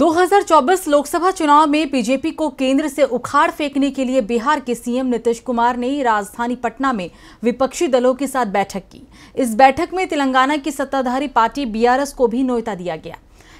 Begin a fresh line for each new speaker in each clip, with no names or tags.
2024 लोकसभा चुनाव में बीजेपी को केंद्र से उखाड़ फेंकने के लिए बिहार के सीएम नीतीश कुमार ने राजधानी पटना में विपक्षी दलों के साथ बैठक की इस बैठक में तेलंगाना की सत्ताधारी पार्टी बीआरएस को भी न्योता दिया गया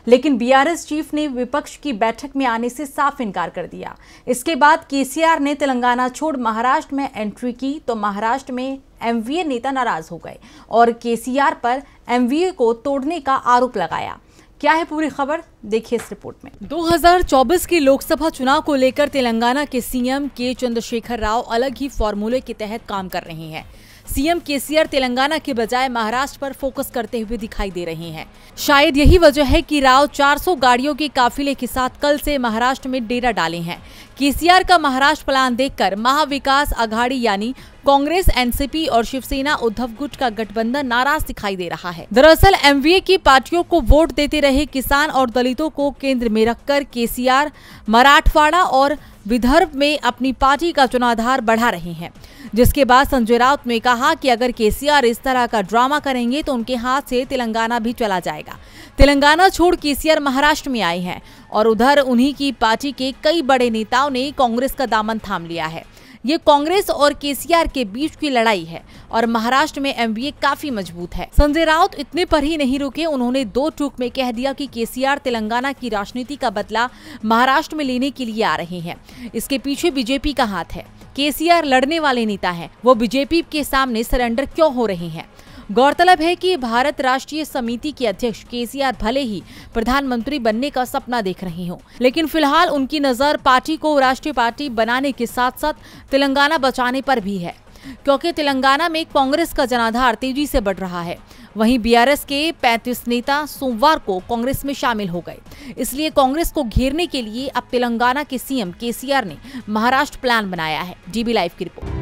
लेकिन बीआरएस चीफ ने विपक्ष की बैठक में आने से साफ इनकार कर दिया इसके बाद केसीआर ने तेलंगाना छोड़ महाराष्ट्र में एंट्री की तो महाराष्ट्र में एमवीए नेता नाराज हो गए और केसीआर पर एमवीए को तोड़ने का आरोप लगाया क्या है पूरी खबर देखिए इस रिपोर्ट में 2024 के लोकसभा चुनाव को लेकर तेलंगाना के सीएम के चंद्रशेखर राव अलग ही फॉर्मूले के तहत काम कर रहे हैं सीएम केसीआर तेलंगाना के बजाय महाराष्ट्र पर फोकस करते हुए दिखाई दे रहे हैं शायद यही वजह है कि राव 400 गाड़ियों के काफिले के साथ कल से महाराष्ट्र में डेरा डाले हैं केसीआर का महाराष्ट्र प्लान देखकर महाविकास आघाड़ी यानी कांग्रेस एनसीपी और शिवसेना उद्धव गुट का गठबंधन नाराज दिखाई दे रहा है दरअसल एमवीए की पार्टियों को वोट देते रहे किसान और दलितों को केंद्र में रखकर केसीआर मराठवाड़ा और विदर्भ में अपनी पार्टी का चुनाधार बढ़ा रहे हैं जिसके बाद संजय राउत ने कहा कि अगर केसीआर इस तरह का ड्रामा करेंगे तो उनके हाथ से तेलंगाना भी चला जाएगा तेलंगाना छोड़ केसीआर महाराष्ट्र में आए हैं और उधर उन्हीं की पार्टी के कई बड़े नेताओं ने कांग्रेस का दामन थाम लिया है ये कांग्रेस और केसीआर के बीच की लड़ाई है और महाराष्ट्र में एमबीए काफी मजबूत है संजय राउत इतने पर ही नहीं रुके उन्होंने दो टूक में कह दिया कि केसीआर तेलंगाना की राजनीति का बदला महाराष्ट्र में लेने के लिए आ रहे हैं इसके पीछे बीजेपी का हाथ है केसीआर लड़ने वाले नेता है वो बीजेपी के सामने सरेंडर क्यों हो रहे हैं गौरतलब है कि भारत राष्ट्रीय समिति के अध्यक्ष केसीआर भले ही प्रधानमंत्री बनने का सपना देख रहे हो लेकिन फिलहाल उनकी नजर पार्टी को राष्ट्रीय पार्टी बनाने के साथ साथ तेलंगाना बचाने पर भी है क्योंकि तेलंगाना में कांग्रेस का जनाधार तेजी से बढ़ रहा है वहीं बीआरएस के 35 नेता सोमवार को कांग्रेस में शामिल हो गए इसलिए कांग्रेस को घेरने के लिए अब तेलंगाना के सीएम केसीआर ने महाराष्ट्र प्लान बनाया है डीबी लाइव की रिपोर्ट